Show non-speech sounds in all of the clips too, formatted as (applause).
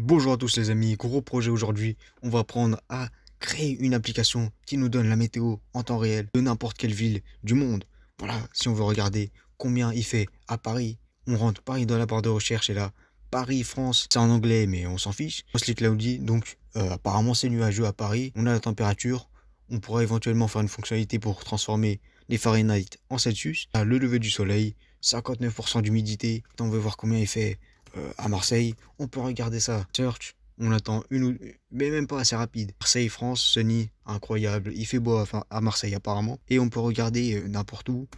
Bonjour à tous les amis, gros projet aujourd'hui, on va apprendre à créer une application qui nous donne la météo en temps réel de n'importe quelle ville du monde. Voilà, si on veut regarder combien il fait à Paris, on rentre Paris dans la barre de recherche et là, Paris, France, c'est en anglais mais on s'en fiche. On on dit, donc euh, apparemment c'est nuageux à Paris, on a la température, on pourra éventuellement faire une fonctionnalité pour transformer les Fahrenheit en Celsius. Ah, le lever du soleil, 59% d'humidité, on veut voir combien il fait euh, à Marseille, on peut regarder ça. Search, on attend une ou mais même pas assez rapide. Marseille, France, Sunny, incroyable. Il fait beau à, Marseille apparemment. Et on peut regarder euh, n'importe où.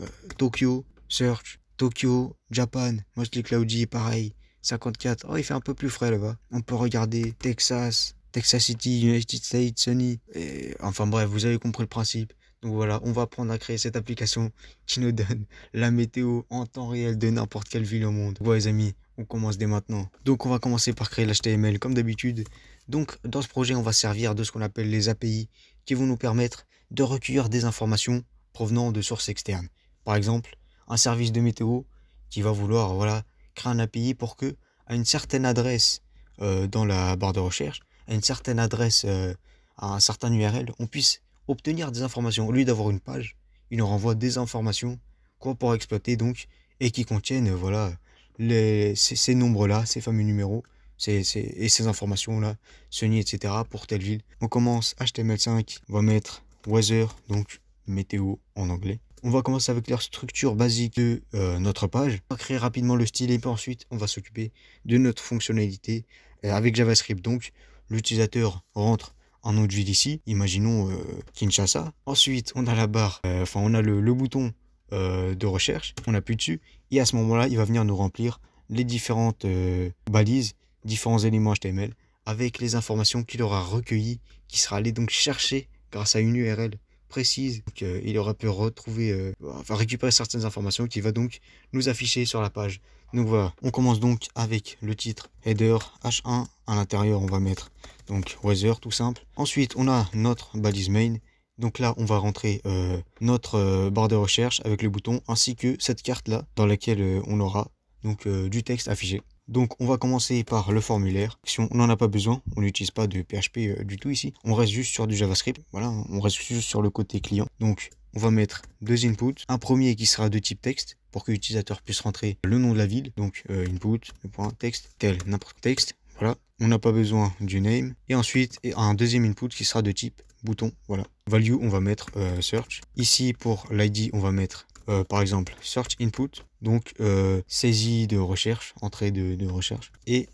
Euh, Tokyo, Search, Tokyo, Japan, Moi, Mostly Cloudy, pareil. 54, oh il fait un peu plus frais là-bas. On peut regarder Texas, Texas City, United States, Sunny. Et, enfin bref, vous avez compris le principe. Donc voilà, on va apprendre à créer cette application qui nous donne la météo en temps réel de n'importe quelle ville au monde. Voilà les amis, on commence dès maintenant. Donc on va commencer par créer l'HTML comme d'habitude. Donc dans ce projet, on va servir de ce qu'on appelle les API qui vont nous permettre de recueillir des informations provenant de sources externes. Par exemple, un service de météo qui va vouloir voilà, créer un API pour que à une certaine adresse euh, dans la barre de recherche, à une certaine adresse, euh, à un certain URL, on puisse obtenir des informations. Au lieu d'avoir une page, il nous renvoie des informations qu'on pourra exploiter donc et qui contiennent voilà ces, nombres-là, ces fameux numéros, ces, et ces informations-là, Sony, etc., pour telle ville. On commence HTML5, on va mettre weather, donc météo en anglais. On va commencer avec la structure basique de euh, notre page. On va créer rapidement le style et puis ensuite on va s'occuper de notre fonctionnalité euh, avec JavaScript. Donc l'utilisateur rentre en autre ville ici, imaginons euh, Kinshasa. Ensuite on a la barre, enfin on a le, le bouton de recherche, on appuie dessus et à ce moment-là, il va venir nous remplir les différentes euh, balises, différents éléments HTML, avec les informations qu'il aura recueillies, qui sera allé donc chercher grâce à une URL précise. qu'il euh, aura pu retrouver, euh, bah, enfin récupérer certaines informations qu'il va donc nous afficher sur la page. Donc voilà, on commence donc avec le titre header H1. À l'intérieur, on va mettre donc weather tout simple. Ensuite, on a notre balise main donc là, on va rentrer euh, notre euh, barre de recherche avec le bouton ainsi que cette carte là dans laquelle euh, on aura donc du texte affiché. Donc on va commencer par le formulaire. Si on n'en a pas besoin, on n'utilise pas de PHP du tout ici. On reste juste sur du JavaScript. Voilà, hein, on reste juste sur le côté client. Donc on va mettre deux inputs. Un premier qui sera de type texte pour que l'utilisateur puisse rentrer le nom de la ville. Donc input, point, texte, tel, n'importe texte. Voilà, on n'a pas besoin du name. Et ensuite, un deuxième input qui sera de type bouton. Voilà, Value, on va mettre euh, search. Ici, pour l'ID, on va mettre euh, par exemple search input, donc euh, saisie de recherche, entrée de, recherche. Et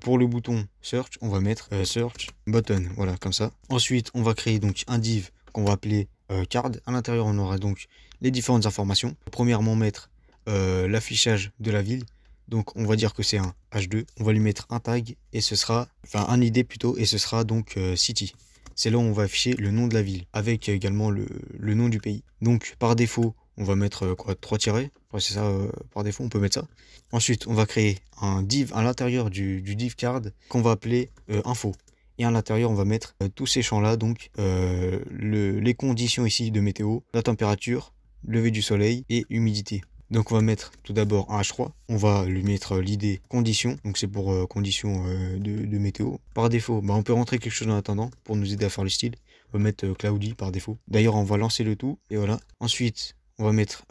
pour le bouton search, on va mettre search button, voilà comme ça. Ensuite, on va créer donc un div qu'on va appeler card. À l'intérieur, on aura donc les différentes informations. Premièrement, mettre l'affichage de la ville. Donc on va dire que c'est un H2. On va lui mettre un tag et ce sera, enfin un ID plutôt, et ce sera donc city c'est là où on va afficher le nom de la ville, avec également le, nom du pays. Donc par défaut, on va mettre euh, quoi 3 tirets. c'est ça, euh, par défaut, on peut mettre ça. Ensuite, on va créer un div à l'intérieur du, div card qu'on va appeler euh, info. Et à l'intérieur, on va mettre tous ces champs-là, donc les conditions ici de météo, la température, lever du soleil et humidité. Donc on va mettre tout d'abord un H3, on va lui mettre euh, l'idée condition, donc c'est pour euh, condition euh, de, météo. Par défaut, bah, on peut rentrer quelque chose en attendant pour nous aider à faire le style. On va mettre cloudy par défaut. D'ailleurs on va lancer le tout et voilà. Ensuite on va mettre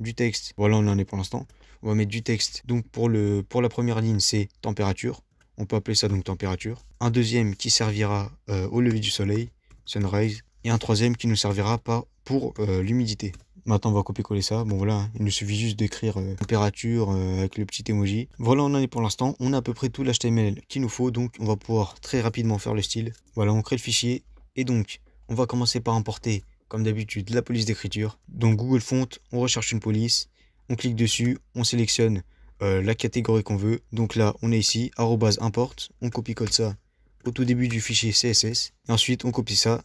du texte, voilà on en est pour l'instant. On va mettre du texte, donc pour, le, pour la première ligne c'est température, on peut appeler ça donc température. Un deuxième qui servira au lever du soleil, sunrise, et un troisième qui nous servira pas pour l'humidité. Maintenant, on va copier-coller ça. Bon, voilà, il nous suffit juste d'écrire euh, température euh, avec le petit emoji. Voilà, on en est pour l'instant. On a à peu près tout l'HTML qu'il nous faut. Donc, on va pouvoir très rapidement faire le style. Voilà, on crée le fichier. Et donc, on va commencer par importer, comme d'habitude, la police d'écriture. Donc, Google Font, on recherche une police. On clique dessus, on sélectionne euh, la catégorie qu'on veut. Donc là, on est ici, arrobase import. On copie-colle ça au tout début du fichier CSS. Et ensuite, on copie ça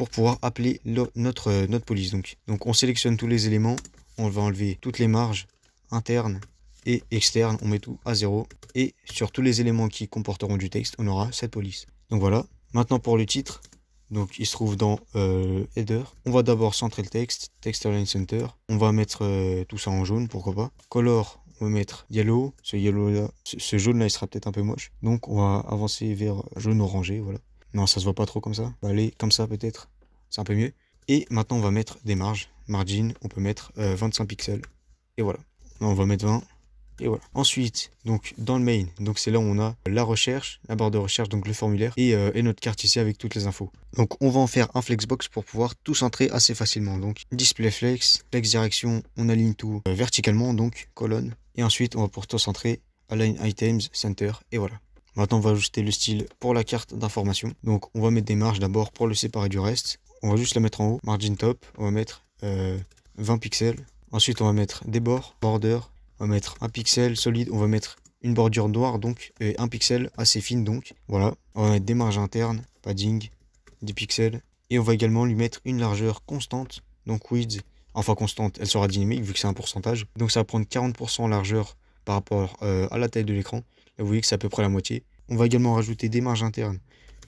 pour pouvoir appeler notre, euh, notre police. Donc. donc on sélectionne tous les éléments, on va enlever toutes les marges internes et externes, on met tout à zéro. Et sur tous les éléments qui comporteront du texte, on aura cette police. Donc voilà, maintenant pour le titre, donc il se trouve dans euh, header. On va d'abord centrer le texte, text align center. On va mettre euh, tout ça en jaune, pourquoi pas. Color, on va mettre yellow. Ce yellow là, ce jaune là, il sera peut-être un peu moche. Donc on va avancer vers jaune orangé, voilà. Non, ça se voit pas trop comme ça. va bah, allez, comme ça peut-être. C'est un peu mieux. Et maintenant, on va mettre des marges. Margin, on peut mettre 25 euh, pixels. Et voilà. on va mettre 20. Et voilà. Ensuite, donc dans le main, donc c'est là où on a la recherche, la barre de recherche, donc le formulaire euh, et, notre carte ici avec toutes les infos. Donc on va en faire un flexbox pour pouvoir tout centrer assez facilement. Donc display flex, flex direction, on aligne tout euh, verticalement, donc colonne. Et ensuite on va pour tout centrer, align items, center, et voilà. Maintenant, on va ajouter le style pour la carte d'information. Donc, on va mettre des marges d'abord pour le séparer du reste. On va juste la mettre en haut, margin top. On va mettre 20 euh, pixels. Ensuite, on va mettre des bords, border. On va mettre un pixel solide. On va mettre une bordure noire, donc, et un pixel assez fine, donc. Voilà. On va mettre des marges internes, padding, des pixels. Et on va également lui mettre une largeur constante, donc width. Enfin, constante, elle sera dynamique vu que c'est un pourcentage. Donc, ça va prendre 40% largeur par rapport euh, à la taille de l'écran. Vous voyez que c'est à peu près la moitié. On va également rajouter des marges internes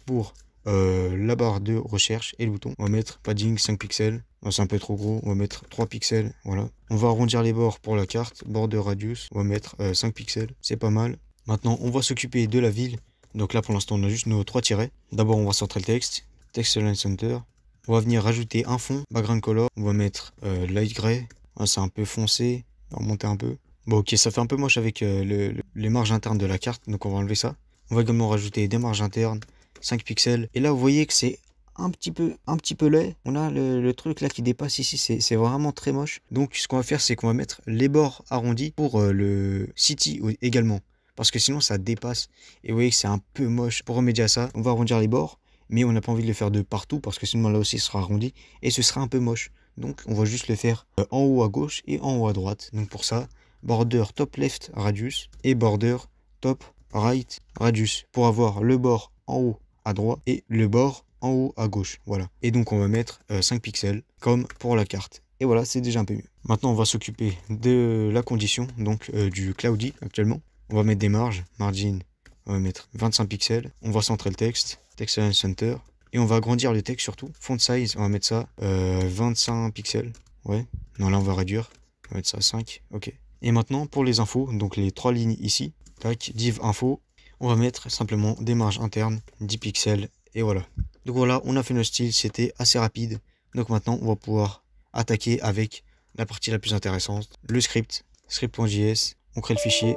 pour euh, la barre de recherche et le bouton. On va mettre padding 5 pixels. C'est un peu trop gros. On va mettre 3 pixels. Voilà. On va arrondir les bords pour la carte. Bord de radius. On va mettre 5 euh, pixels. C'est pas mal. Maintenant, on va s'occuper de la ville. Donc là, pour l'instant, on a juste nos 3 tirets. D'abord, on va centrer le texte. Text Line Center. On va venir rajouter un fond. Background color. On va mettre euh, light gray. Hein, c'est un peu foncé. On va remonter un peu. Bon ok, ça fait un peu moche avec euh, les marges internes de la carte, donc on va enlever ça. On va également rajouter des marges internes, 5 pixels. Et là, vous voyez que c'est un petit peu un petit peu laid. On a le, truc là qui dépasse ici, c'est vraiment très moche. Donc ce qu'on va faire, c'est qu'on va mettre les bords arrondis pour euh, le City également. Parce que sinon, ça dépasse. Et vous voyez que c'est un peu moche. Pour remédier à ça, on va arrondir les bords. Mais on n'a pas envie de le faire de partout parce que sinon là aussi, ça sera arrondi. Et ce sera un peu moche. Donc on va juste le faire euh, en haut à gauche et en haut à droite. Donc pour ça, border top left radius et border top right radius pour avoir le bord en haut à droite et le bord en haut à gauche. Voilà. Et donc on va mettre 5 euh, pixels comme pour la carte. Et voilà, c'est déjà un peu mieux. Maintenant, on va s'occuper de la condition, donc euh, du cloudy actuellement. On va mettre des marges, margin, on va mettre 25 pixels. On va centrer le texte, text center. Et on va agrandir le texte surtout. Font size, on va mettre ça 25 euh, pixels. Ouais. Non, là, on va réduire. On va mettre ça à 5. Ok. Et maintenant, pour les infos, donc les trois lignes ici, tac, div info, on va mettre simplement des marges internes, 10 pixels, et voilà. Donc voilà, on a fait notre style, c'était assez rapide. Donc maintenant, on va pouvoir attaquer avec la partie la plus intéressante, le script, script.js, on crée le fichier,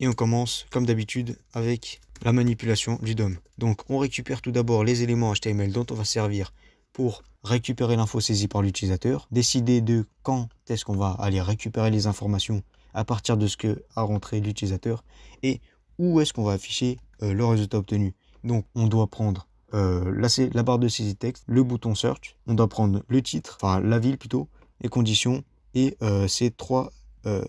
et on commence, comme d'habitude, avec la manipulation du DOM. Donc on récupère tout d'abord les éléments HTML dont on va servir pour récupérer l'info saisie par l'utilisateur, décider de quand est-ce qu'on va aller récupérer les informations à partir de ce que a rentré l'utilisateur et où est-ce qu'on va afficher euh, le résultat obtenu. Donc on doit prendre euh, la, la, barre de saisie texte, le bouton search, on doit prendre le titre, enfin la ville plutôt, les conditions et euh, ces trois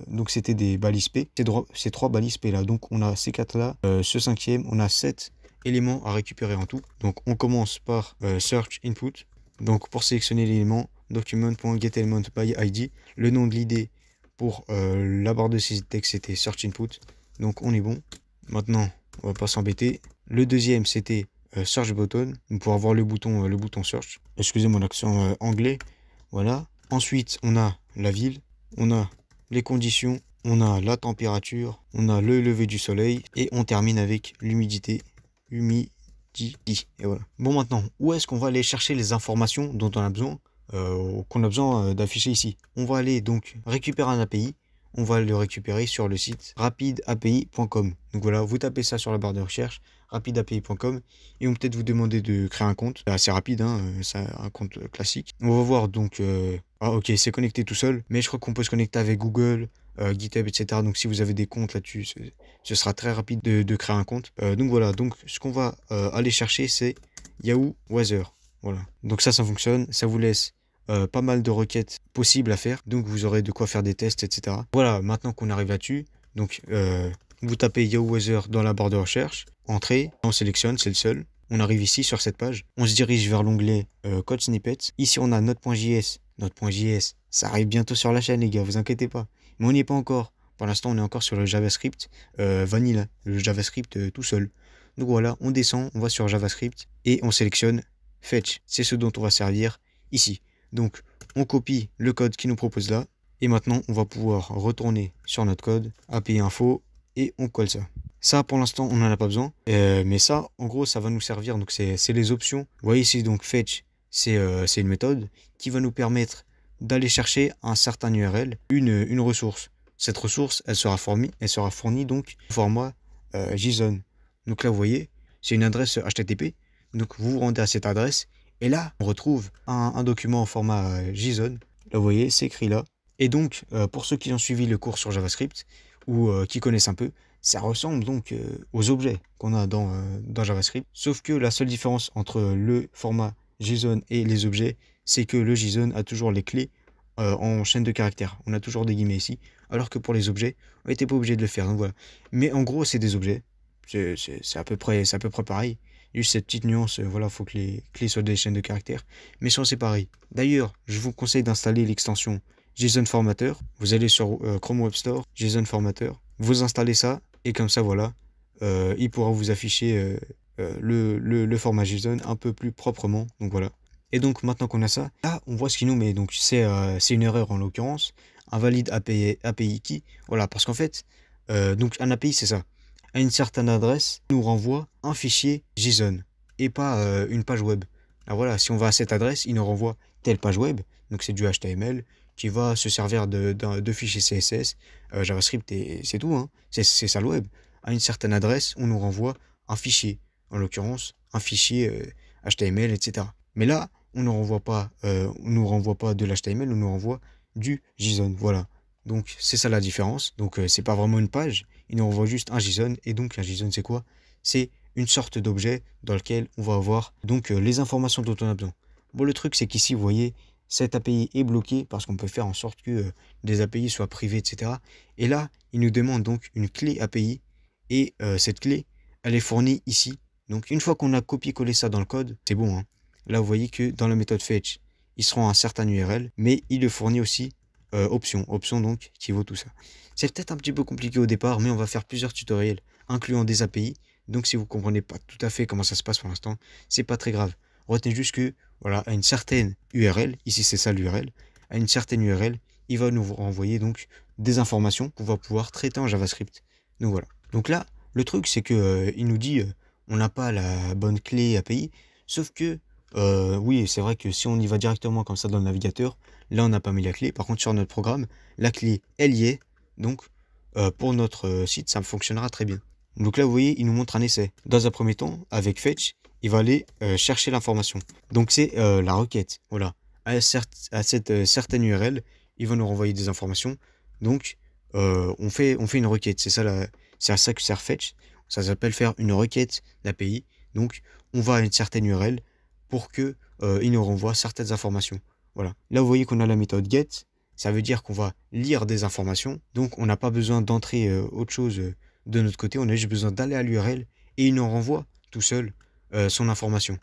donc c'était des balises P, ces, trois balises P là. Donc on a ces quatre là, ce cinquième, on a sept éléments à récupérer en tout. Donc on commence par search input, donc pour sélectionner l'élément, document.getElementById, le nom de l'idée pour euh, la barre de saisie de texte c'était search input, donc on est bon. Maintenant, on va pas s'embêter. Le deuxième c'était euh, search button, pour avoir le bouton, euh, le bouton search. Excusez moi accent anglais, voilà. Ensuite, on a la ville, on a les conditions, on a la température, on a le lever du soleil et on termine avec l'humidité, humidité dit, Et voilà. Bon, maintenant, où est-ce qu'on va aller chercher les informations dont on a besoin, euh, qu'on a besoin euh, d'afficher ici On va aller donc récupérer un API. On va le récupérer sur le site rapideapi.com. Donc voilà, vous tapez ça sur la barre de recherche, rapideapi.com, et on peut-être vous demander de créer un compte. C'est assez rapide, hein, euh, c'est un compte classique. On va voir donc ah ok, c'est connecté tout seul, mais je crois qu'on peut se connecter avec Google, euh, GitHub, etc. Donc si vous avez des comptes là-dessus, ce, sera très rapide de, créer un compte. Euh, donc voilà, donc ce qu'on va euh, aller chercher, c'est Yahoo Weather. Voilà. Donc ça, ça fonctionne, ça vous laisse pas mal de requêtes possibles à faire. Donc vous aurez de quoi faire des tests, etc. Voilà, maintenant qu'on arrive là-dessus, donc vous tapez Yahoo Weather dans la barre de recherche, entrée, on sélectionne, c'est le seul. On arrive ici sur cette page, on se dirige vers l'onglet Code Snippets. Ici on a notre.js notre .js, ça arrive bientôt sur la chaîne, les gars, vous inquiétez pas. Mais on n'y est pas encore. Pour l'instant, on est encore sur le JavaScript Vanille, euh, vanilla, le JavaScript euh, tout seul. Donc voilà, on descend, on va sur JavaScript et on sélectionne Fetch. C'est ce dont on va servir ici. Donc, on copie le code qui nous propose là. Et maintenant, on va pouvoir retourner sur notre code, API info, et on colle ça. Ça, pour l'instant, on n'en a pas besoin. Euh, mais ça, en gros, ça va nous servir. Donc, c'est les options. Vous voyez ici, donc, Fetch, euh, c'est une méthode qui va nous permettre d'aller chercher un certain URL, une, ressource. Cette ressource, elle sera fournie, elle sera fournie donc au format euh, JSON. Donc là, vous voyez, c'est une adresse HTTP. Donc vous vous rendez à cette adresse et là, on retrouve un, document en format euh, JSON. Là, vous voyez, c'est écrit là. Et donc, pour ceux qui ont suivi le cours sur JavaScript ou qui connaissent un peu, ça ressemble donc aux objets qu'on a dans, dans JavaScript. Sauf que la seule différence entre le format JSON et les objets, c'est que le JSON a toujours les clés euh, en chaîne de caractères. On a toujours des guillemets ici, alors que pour les objets, on n'était pas obligé de le faire. voilà. Mais en gros, c'est des objets. C'est à, peu près, à peu près pareil. Juste cette petite nuance, euh, voilà, faut que les clés soient des chaînes de caractères. Mais sinon, c'est pareil. D'ailleurs, je vous conseille d'installer l'extension JSON Formateur. Vous allez sur euh, Chrome Web Store, JSON Formateur. Vous installez ça, et comme ça, voilà, il pourra vous afficher euh, le, format JSON un peu plus proprement. Donc voilà. Et donc maintenant qu'on a ça, là on voit ce qu'il nous met. Donc c'est euh, une erreur en l'occurrence, invalide API, API key. Voilà, parce qu'en fait, euh, donc un API c'est ça. À une certaine adresse, nous renvoie un fichier JSON et pas une page web. Alors voilà, si on va à cette adresse, il nous renvoie telle page web, donc c'est du HTML, qui va se servir de, fichier fichiers CSS, JavaScript et c'est tout, hein. c'est ça le web. À une certaine adresse, on nous renvoie un fichier en l'occurrence un fichier HTML, euh, etc. Mais là, on ne renvoie pas, euh, on nous renvoie pas de l'HTML, on nous renvoie du JSON. Voilà. Donc c'est ça la différence. Donc euh, c'est pas vraiment une page, il nous renvoie juste un JSON. Et donc un JSON c'est quoi C'est une sorte d'objet dans lequel on va avoir donc les informations dont on a besoin. Bon le truc c'est qu'ici vous voyez cette API est bloquée parce qu'on peut faire en sorte que des API soient privées, etc. Et là il nous demande donc une clé API et cette clé elle est fournie ici donc une fois qu'on a copié-collé ça dans le code, c'est bon. Hein. Là, vous voyez que dans la méthode fetch, il se rend à un certain URL, mais il le fournit aussi euh, option. Option donc qui vaut tout ça. C'est peut-être un petit peu compliqué au départ, mais on va faire plusieurs tutoriels, incluant des API. Donc si vous ne comprenez pas tout à fait comment ça se passe pour l'instant, c'est pas très grave. Retenez juste que, voilà, à une certaine URL, ici c'est ça l'URL, à une certaine URL, il va nous renvoyer donc des informations qu'on va pouvoir traiter en JavaScript. Donc voilà. Donc là, le truc, c'est que euh, il nous dit, euh, on n'a pas la bonne clé payer Sauf que, euh, oui, c'est vrai que si on y va directement comme ça dans le navigateur, là on n'a pas mis la clé. Par contre, sur notre programme, la clé, elle y est. Donc, euh, pour notre euh, site, ça fonctionnera très bien. Donc là, vous voyez, il nous montre un essai. Dans un premier temps, avec Fetch, il va aller chercher l'information. Donc c'est la requête. Voilà. À, à cette certaine URL, il va nous renvoyer des informations. Donc on, fait, on fait une requête. C'est ça, c'est à ça que sert Fetch. Ça s'appelle faire une requête d'API. Donc, on va à une certaine URL pour que euh, il nous renvoie certaines informations. Voilà. Là, vous voyez qu'on a la méthode get. Ça veut dire qu'on va lire des informations. Donc, on n'a pas besoin d'entrer euh, autre chose euh, de notre côté. On a juste besoin d'aller à l'URL et il nous renvoie tout seul son information.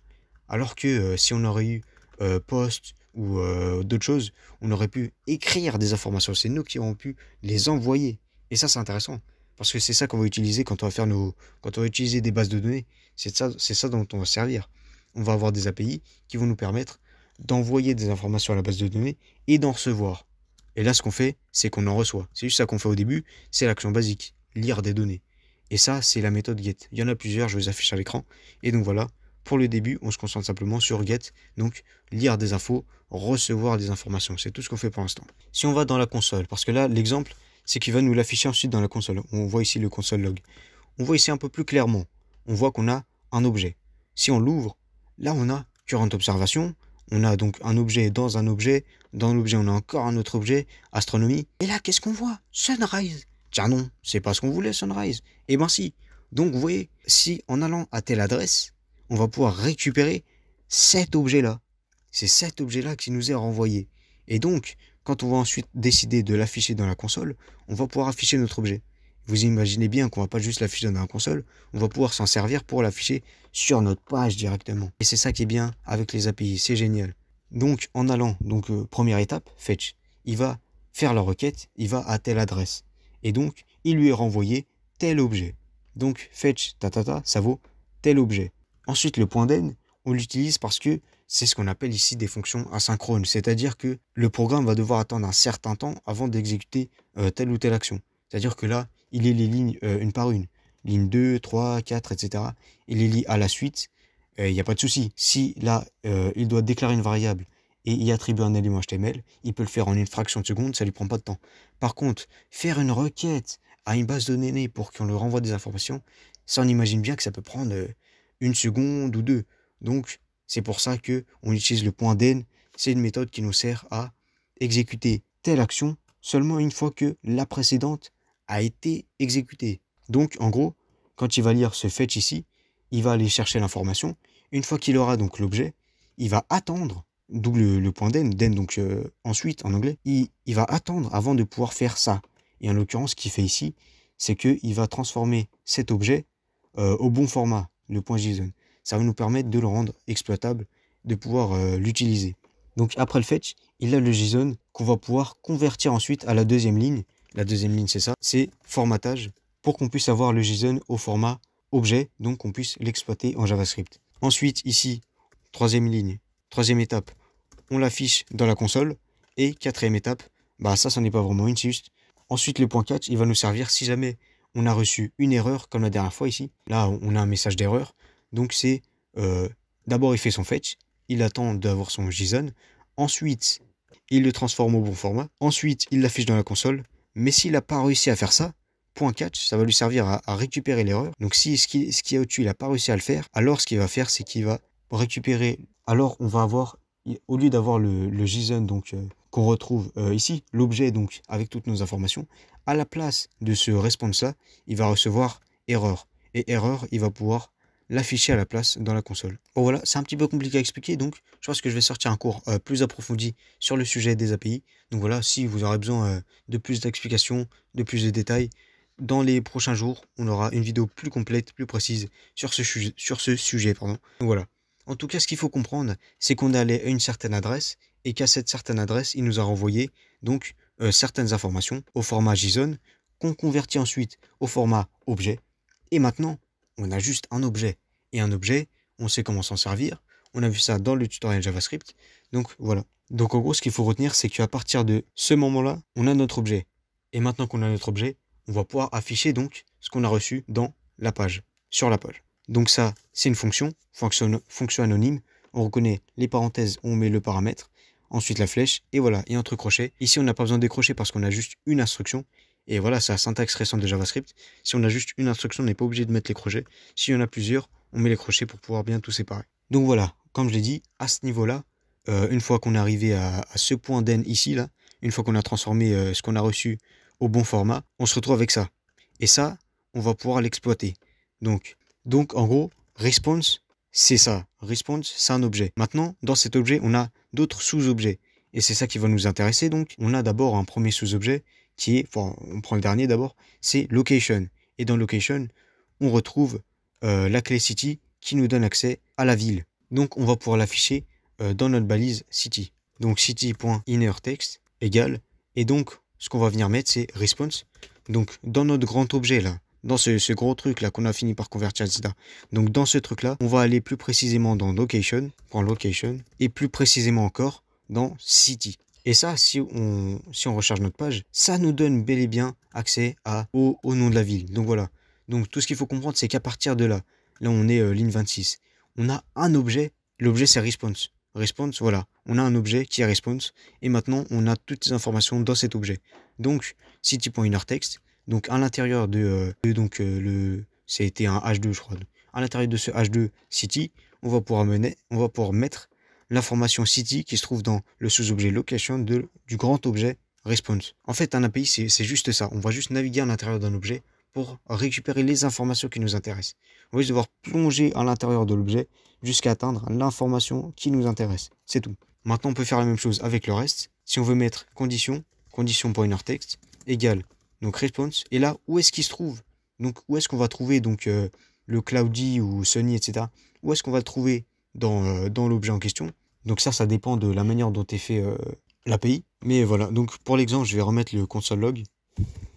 Alors que si on aurait eu post ou d'autres choses, on aurait pu écrire des informations. C'est nous qui aurons pu les envoyer. Et ça, c'est intéressant. Parce que c'est ça qu'on va utiliser quand on va faire nos, quand on va utiliser des bases de données. C'est ça, c'est ça dont on va servir. On va avoir des API qui vont nous permettre d'envoyer des informations à la base de données et d'en recevoir. Et là, ce qu'on fait, c'est qu'on en reçoit. C'est juste ça qu'on fait au début. C'est l'action basique, lire des données. Et ça, c'est la méthode get. Il y en a plusieurs, je les affiche à l'écran. Et donc voilà, pour le début, on se concentre simplement sur get. Donc, lire des infos, recevoir des informations. C'est tout ce qu'on fait pour l'instant. Si on va dans la console, parce que là, l'exemple, c'est qu'il va nous l'afficher ensuite dans la console. On voit ici le console log. On voit ici un peu plus clairement. On voit qu'on a un objet. Si on l'ouvre, là on a current observation. On a donc un objet dans un objet. Dans l'objet, on a encore un autre objet, astronomie. Et là, qu'est-ce qu'on voit Sunrise. Tiens non, c'est pas ce qu'on voulait, Sunrise. Eh ben si. Donc vous voyez, si en allant à telle adresse, on va pouvoir récupérer cet objet-là. C'est cet objet-là qui nous est renvoyé. Et donc, quand on va ensuite décider de l'afficher dans la console, on va pouvoir afficher notre objet. Vous imaginez bien qu'on va pas juste l'afficher dans la console, on va pouvoir s'en servir pour l'afficher sur notre page directement. Et c'est ça qui est bien avec les API, c'est génial. Donc en allant, donc euh, première étape, fetch, il va faire la requête, il va à telle adresse. Et donc, il lui est renvoyé tel objet. Donc fetch, ta, ta, ta ça vaut tel objet. Ensuite, le point d'aide, on l'utilise parce que c'est ce qu'on appelle ici des fonctions asynchrones, c'est-à-dire que le programme va devoir attendre un certain temps avant d'exécuter euh, telle ou telle action. C'est-à-dire que là, il lit les lignes euh, une par une, ligne 2, 3, 4, etc. Il les lit à la suite, euh, il n'y a pas de souci. Si là, il doit déclarer une variable et y attribuer un élément HTML, il peut le faire en une fraction de seconde, ça ne lui prend pas de temps. Par contre, faire une requête à une base de données pour qu'on lui renvoie des informations, ça on imagine bien que ça peut prendre une seconde ou deux. Donc c'est pour ça que on utilise le point C'est une méthode qui nous sert à exécuter telle action seulement une fois que la précédente a été exécutée. Donc, en gros, quand il va lire ce fetch ici, il va aller chercher l'information. Une fois qu'il aura donc l'objet, il va attendre, d'où le, point d'en, donc euh, ensuite en anglais, il, va attendre avant de pouvoir faire ça. Et en l'occurrence, ce qu'il fait ici, c'est qu'il va transformer cet objet euh, au bon format, le point JSON ça va nous permettre de le rendre exploitable, de pouvoir euh, l'utiliser. Donc après le fetch, il a le JSON qu'on va pouvoir convertir ensuite à la deuxième ligne. La deuxième ligne, c'est ça, c'est formatage, pour qu'on puisse avoir le JSON au format objet, donc qu'on puisse l'exploiter en JavaScript. Ensuite, ici, troisième ligne, troisième étape, on l'affiche dans la console. Et quatrième étape, bah ça, ça n'est pas vraiment une, juste. Ensuite, le point catch, il va nous servir si jamais on a reçu une erreur, comme la dernière fois ici. Là, on a un message d'erreur. Donc c'est euh, d'abord il fait son fetch, il attend d'avoir son JSON, ensuite il le transforme au bon format, ensuite il l'affiche dans la console, mais s'il n'a pas réussi à faire ça, point catch, ça va lui servir à, récupérer l'erreur. Donc si ce qui, ce qui est au-dessus, il n'a pas réussi à le faire, alors ce qu'il va faire, c'est qu'il va récupérer, alors on va avoir, au lieu d'avoir le, JSON donc euh, qu'on retrouve euh, ici, l'objet donc avec toutes nos informations, à la place de ce response là, il va recevoir erreur. Et erreur, il va pouvoir l'afficher à la place dans la console. Bon voilà, c'est un petit peu compliqué à expliquer, donc je pense que je vais sortir un cours euh, plus approfondi sur le sujet des API. Donc voilà, si vous aurez besoin euh, de plus d'explications, de plus de détails, dans les prochains jours, on aura une vidéo plus complète, plus précise sur ce, sujet. voilà. En tout cas, ce qu'il faut comprendre, c'est qu'on allé à une certaine adresse et qu'à cette certaine adresse, il nous a renvoyé donc euh, certaines informations au format JSON qu'on convertit ensuite au format objet. Et maintenant, on a juste un objet. Et un objet, on sait comment s'en servir. On a vu ça dans le tutoriel JavaScript. Donc voilà. Donc en gros, ce qu'il faut retenir, c'est qu'à partir de ce moment-là, on a notre objet. Et maintenant qu'on a notre objet, on va pouvoir afficher donc ce qu'on a reçu dans la page, sur la page. Donc ça, c'est une fonction, fonction, anonyme. On reconnaît les parenthèses, on met le paramètre, ensuite la flèche, et voilà, et entre crochets. Ici, on n'a pas besoin de décrocher parce qu'on a juste une instruction. Et voilà, c'est la syntaxe récente de JavaScript. Si on a juste une instruction, on n'est pas obligé de mettre les crochets. Si y en a plusieurs, on met les crochets pour pouvoir bien tout séparer. Donc voilà, comme je l'ai dit, à ce niveau-là, euh, une fois qu'on est arrivé à, ce point d'end ici, là, une fois qu'on a transformé euh, ce qu'on a reçu au bon format, on se retrouve avec ça. Et ça, on va pouvoir l'exploiter. Donc, donc, en gros, response, c'est ça. Response, c'est un objet. Maintenant, dans cet objet, on a d'autres sous-objets. Et c'est ça qui va nous intéresser. Donc, on a d'abord un premier sous-objet qui est, on prend le dernier d'abord, c'est Location. Et dans Location, on retrouve euh, la clé City qui nous donne accès à la ville. Donc on va pouvoir l'afficher euh, dans notre balise City. Donc city.innerText égale. Et donc ce qu'on va venir mettre c'est response. Donc dans notre grand objet là, dans ce, gros truc là qu'on a fini par convertir, etc. Donc dans ce truc là, on va aller plus précisément dans location, location, et plus précisément encore dans city. Et ça, si on, si on recharge notre page, ça nous donne bel et bien accès à, au, nom de la ville. Donc voilà. Donc tout ce qu'il faut comprendre, c'est qu'à partir de là, là on est euh, ligne 26, on a un objet, l'objet c'est response. Response, voilà, on a un objet qui est response, et maintenant on a toutes les informations dans cet objet. Donc, si donc à l'intérieur de, euh, donc euh, le, c'était un H2 je crois, à l'intérieur de ce H2 city, on va pouvoir mener, on va pouvoir mettre l'information city qui se trouve dans le sous-objet location de, du grand objet response. En fait, un API, c'est juste ça. On va juste naviguer à l'intérieur d'un objet pour récupérer les informations qui nous intéressent. On va juste devoir plonger à l'intérieur de l'objet jusqu'à atteindre l'information qui nous intéresse. C'est tout. Maintenant, on peut faire la même chose avec le reste. Si on veut mettre condition, condition pointer text égale donc response. Et là, où est-ce qu'il se trouve Donc, où est-ce qu'on va trouver donc euh, le cloudy ou sunny, etc. Où est-ce qu'on va le trouver euh, dans, l'objet en question. Donc ça, ça dépend de la manière dont est fait euh, l'API. Mais voilà, donc pour l'exemple, je vais remettre le console log.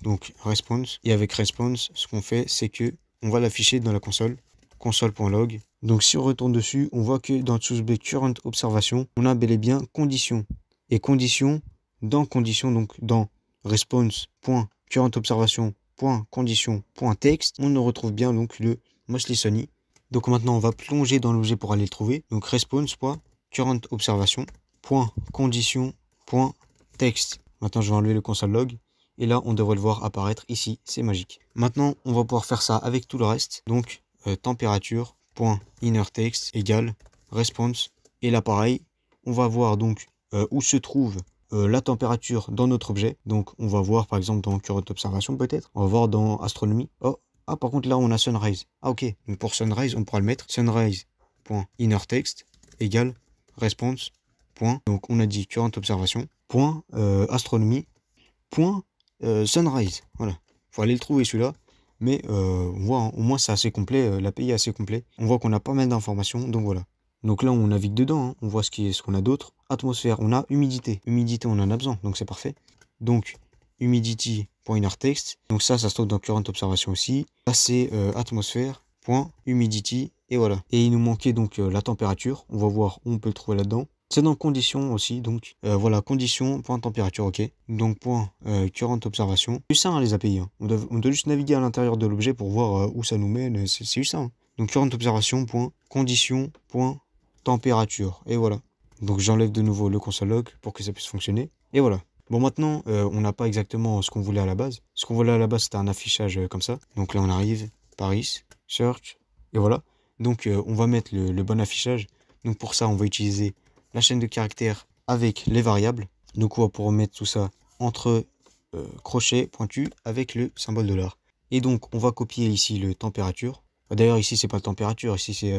Donc response. Et avec response, ce qu'on fait, c'est que on va l'afficher dans la console. console.log. Donc si on retourne dessus, on voit que dans sous current observation, on a bel et bien condition. Et condition dans condition, donc dans response.currentObservation.condition.text, on retrouve bien donc le mostly sunny. Donc maintenant, on va plonger dans l'objet pour aller le trouver. Donc response.currentObservation.condition.text. Maintenant, je vais enlever le console log. Et là, on devrait le voir apparaître ici. C'est magique. Maintenant, on va pouvoir faire ça avec tout le reste. Donc, euh, température.innerText égale response. Et là, pareil, on va voir donc euh, où se trouve euh, la température dans notre objet. Donc, on va voir par exemple dans current observation peut-être. On va voir dans astronomie. Oh, ah, par contre, là, on a Sunrise. Ah, ok. Donc, pour Sunrise, on pourra le mettre. Sunrise. Inner text égale response. Point. Donc, on a dit current observation. Point. Euh, astronomie. Point. Euh, sunrise. Voilà. Faut aller le trouver, celui-là. Mais euh, on voit, hein, au moins, c'est assez complet. L'API est assez complet. On voit qu'on a pas mal d'informations. Donc, voilà. Donc là, on navigue dedans, hein. on voit ce qu'on ce qu'on a d'autre. Atmosphère, on a humidité. Humidité, on en a besoin, donc c'est parfait. Donc, humidity Donc ça, ça se trouve dans current observation aussi. Là, c'est euh, et voilà. Et il nous manquait donc euh, la température. On va voir où on peut le trouver là-dedans. C'est dans conditions aussi, donc euh, voilà, conditions, ok. Donc point euh, current observation. C'est ça les API, hein. on, doit, juste naviguer à l'intérieur de l'objet pour voir où ça nous mène, c'est juste hein. ça. Donc current observation, point température, et voilà. Donc j'enlève de nouveau le console log pour que ça puisse fonctionner, et voilà. Bon, maintenant, euh, on n'a pas exactement ce qu'on voulait à la base. Ce qu'on voulait à la base, c'était un affichage euh, comme ça. Donc là, on arrive, Paris, search, et voilà. Donc, euh, on va mettre le, bon affichage. Donc, pour ça, on va utiliser la chaîne de caractères avec les variables. Donc, on va pouvoir mettre tout ça entre crochets pointus avec le symbole dollar. Et donc, on va copier ici le température. D'ailleurs, ici, c'est pas température, ici,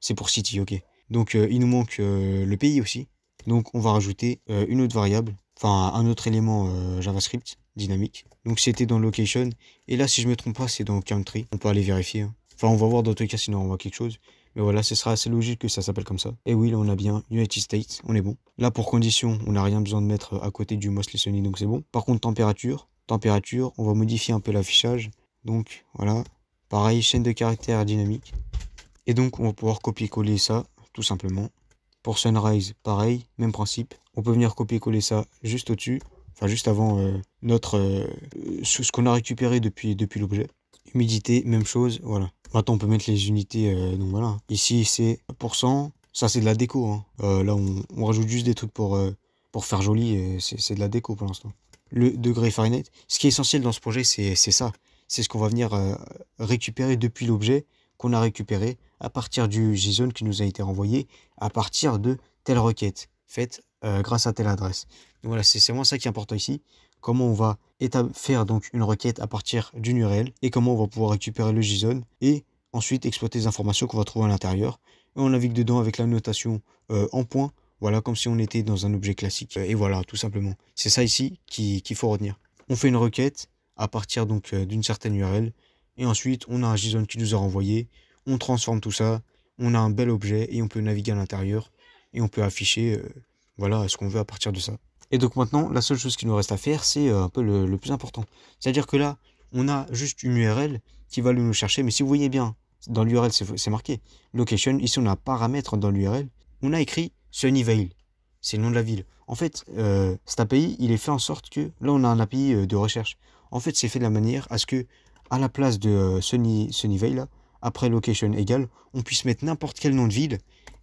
c'est pour city, ok. Donc, il nous manque le pays aussi. Donc, on va rajouter une autre variable enfin un autre élément euh, JavaScript dynamique. Donc c'était dans location. Et là, si je me trompe pas, c'est dans country. On peut aller vérifier. Hein. Enfin, on va voir dans tous les cas sinon on voit quelque chose. Mais voilà, ce sera assez logique que ça s'appelle comme ça. Et oui, là on a bien United States, on est bon. Là pour condition, on n'a rien besoin de mettre à côté du MOST Sony, donc c'est bon. Par contre, température, température, on va modifier un peu l'affichage. Donc voilà, pareil, chaîne de caractères dynamique. Et donc on va pouvoir copier-coller ça, tout simplement. Pour Sunrise, pareil, même principe. On peut venir copier-coller ça juste au-dessus, enfin juste avant euh, notre euh, ce qu'on a récupéré depuis, depuis l'objet. Humidité, même chose, voilà. Maintenant, on peut mettre les unités, euh, donc voilà. Ici, c'est ça c'est de la déco. Hein. là, on, rajoute juste des trucs pour, pour faire joli, c'est de la déco pour l'instant. Le degré Fahrenheit, ce qui est essentiel dans ce projet, c'est ça. C'est ce qu'on va venir récupérer depuis l'objet qu'on a récupéré à partir du JSON qui nous a été renvoyé à partir de telle requête faite euh, grâce à telle adresse. voilà, c'est vraiment ça qui est important ici. Comment on va faire donc une requête à partir d'une URL et comment on va pouvoir récupérer le JSON et ensuite exploiter les informations qu'on va trouver à l'intérieur. Et on navigue dedans avec la notation euh, en point, voilà, comme si on était dans un objet classique. Euh, et voilà, tout simplement. C'est ça ici qu'il faut retenir. On fait une requête à partir donc d'une certaine URL et ensuite, on a un JSON qui nous a renvoyé. On transforme tout ça. On a un bel objet et on peut naviguer à l'intérieur. Et on peut afficher euh, voilà, ce qu'on veut à partir de ça. Et donc maintenant, la seule chose qui nous reste à faire, c'est euh, un peu le, plus important. C'est-à-dire que là, on a juste une URL qui va nous chercher. Mais si vous voyez bien, dans l'URL, c'est marqué location. Ici, on a un paramètre dans l'URL. On a écrit Sunnyvale. C'est le nom de la ville. En fait, euh, cet API, il est fait en sorte que là, on a un API de recherche. En fait, c'est fait de la manière à ce que à la place de euh, Sunny, Sunnyvale, après location égale, on puisse mettre n'importe quel nom de ville.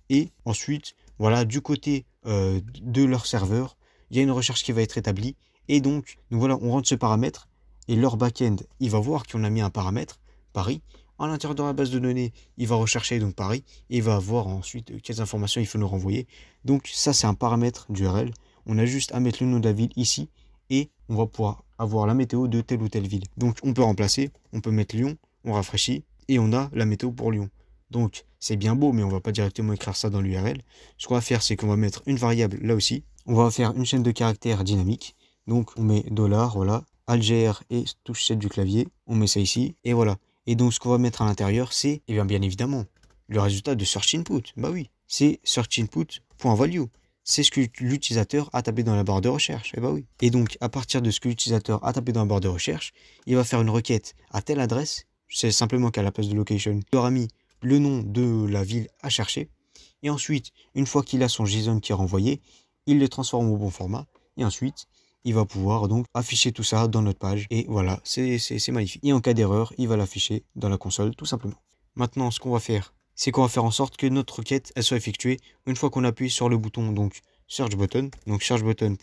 Et ensuite, voilà, du côté euh, de leur serveur, il y a une recherche qui va être établie. Et donc, nous voilà, on rentre ce paramètre et leur back-end, il va voir qu'on a mis un paramètre, Paris. À l'intérieur de la base de données, il va rechercher donc Paris et il va voir ensuite euh, quelles informations il faut nous renvoyer. Donc ça, c'est un paramètre d'URL. On a juste à mettre le nom de la ville ici et on va pouvoir avoir la météo de telle ou telle ville. Donc on peut remplacer, on peut mettre Lyon, on rafraîchit et on a la météo pour Lyon. Donc c'est bien beau, mais on va pas directement écrire ça dans l'URL. Ce qu'on va faire, c'est qu'on va mettre une variable là aussi. On va faire une chaîne de caractères dynamique. Donc on met dollar, voilà, Alger et touche 7 du clavier. On met ça ici et voilà. Et donc ce qu'on va mettre à l'intérieur, c'est eh bien, bien évidemment le résultat de search input. Bah oui, c'est search input.value c'est ce que l'utilisateur a tapé dans la barre de recherche. Et eh ben oui. Et donc, à partir de ce que l'utilisateur a tapé dans la barre de recherche, il va faire une requête à telle adresse, c'est simplement qu'à la place de location, il aura mis le nom de la ville à chercher. Et ensuite, une fois qu'il a son JSON qui est renvoyé, il le transforme au bon format. Et ensuite, il va pouvoir donc afficher tout ça dans notre page. Et voilà, c'est magnifique. Et en cas d'erreur, il va l'afficher dans la console tout simplement. Maintenant, ce qu'on va faire, c'est qu'on va faire en sorte que notre requête elle soit effectuée une fois qu'on appuie sur le bouton donc search button, donc search button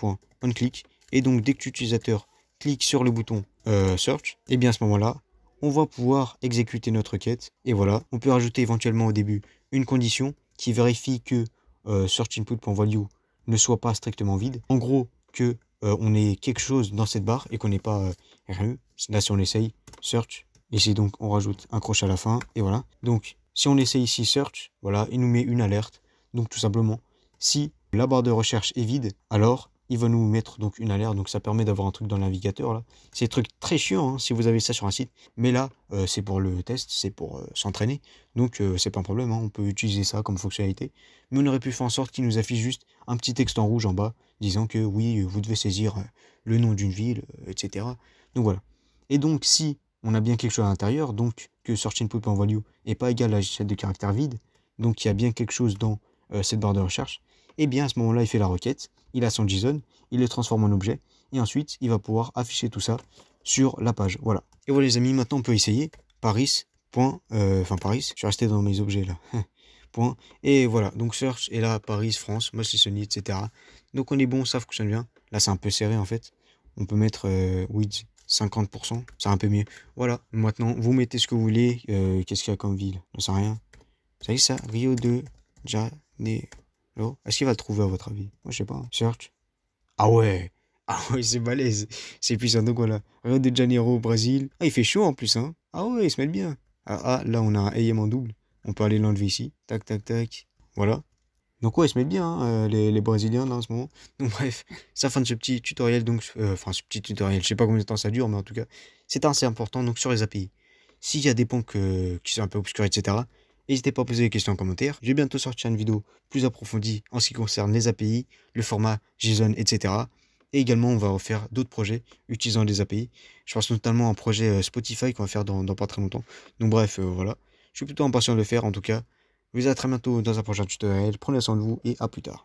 et donc dès que l'utilisateur clique sur le bouton euh, search, et eh bien à ce moment-là, on va pouvoir exécuter notre requête et voilà, on peut rajouter éventuellement au début une condition qui vérifie que SearchInput.Value search input.value ne soit pas strictement vide. En gros, que euh, on ait quelque chose dans cette barre et qu'on n'est pas euh, rien. Là, si on essaye, search. Ici, donc, on rajoute un crochet à la fin, et voilà. Donc, si on essaie ici search, voilà, il nous met une alerte. Donc tout simplement, si la barre de recherche est vide, alors il va nous mettre donc une alerte. Donc ça permet d'avoir un truc dans le navigateur là. C'est un truc très chiant hein, si vous avez ça sur un site. Mais là, euh, c'est pour le test, c'est pour euh, s'entraîner. Donc euh, c'est pas un problème, hein, on peut utiliser ça comme fonctionnalité. Mais on aurait pu faire en sorte qu'il nous affiche juste un petit texte en rouge en bas disant que oui, vous devez saisir le nom d'une ville, etc. Donc voilà. Et donc si on a bien quelque chose à l'intérieur, donc que search value n'est pas égal à cette de caractère vide, donc il y a bien quelque chose dans euh, cette barre de recherche, et eh bien à ce moment-là, il fait la requête, il a son JSON, il le transforme en objet, et ensuite, il va pouvoir afficher tout ça sur la page. Voilà. Et voilà les amis, maintenant on peut essayer Paris. Point, euh, enfin Paris, je suis resté dans mes objets là. (laughs) point. Et voilà, donc search, est là, Paris, France, Sony, etc. Donc on est bon, ça fonctionne bien. Là, c'est un peu serré en fait. On peut mettre euh, 50%, c'est un peu mieux. Voilà, maintenant, vous mettez ce que vous voulez. Euh, qu'est-ce qu'il y a comme ville On sait rien. Vous savez ça Rio de Janeiro. Est-ce qu'il va le trouver à votre avis Moi, je sais pas. Search. Ah ouais (laughs) Ah ouais, c'est balèze. C'est puissant. Donc voilà, Rio de Janeiro, Brésil. Ah, il fait chaud en plus, hein Ah ouais, il se met bien. Ah, ah là, on a un AM en double. On peut aller l'enlever ici. Tac, tac, tac. Voilà. Donc ouais, ils se mettent bien, hein, euh, les, Brésiliens, en ce moment. (laughs) Donc bref, c'est la fin de ce petit tutoriel, donc, euh, enfin, ce petit tutoriel, je sais pas combien de temps ça dure, mais en tout cas, c'est assez important, donc sur les API. S'il y a des points qui sont un peu obscurs, etc., n'hésitez pas à poser des questions en commentaire. J'ai bientôt sortir une vidéo plus approfondie en ce qui concerne les API, le format JSON, etc., et également, on va refaire d'autres projets utilisant les API. Je pense notamment à un projet euh, Spotify qu'on va faire dans, pas très longtemps. Donc bref, voilà. Je suis plutôt impatient de le faire en tout cas. Je vous dis à très bientôt dans un prochain tutoriel. Prenez soin de vous et à plus tard.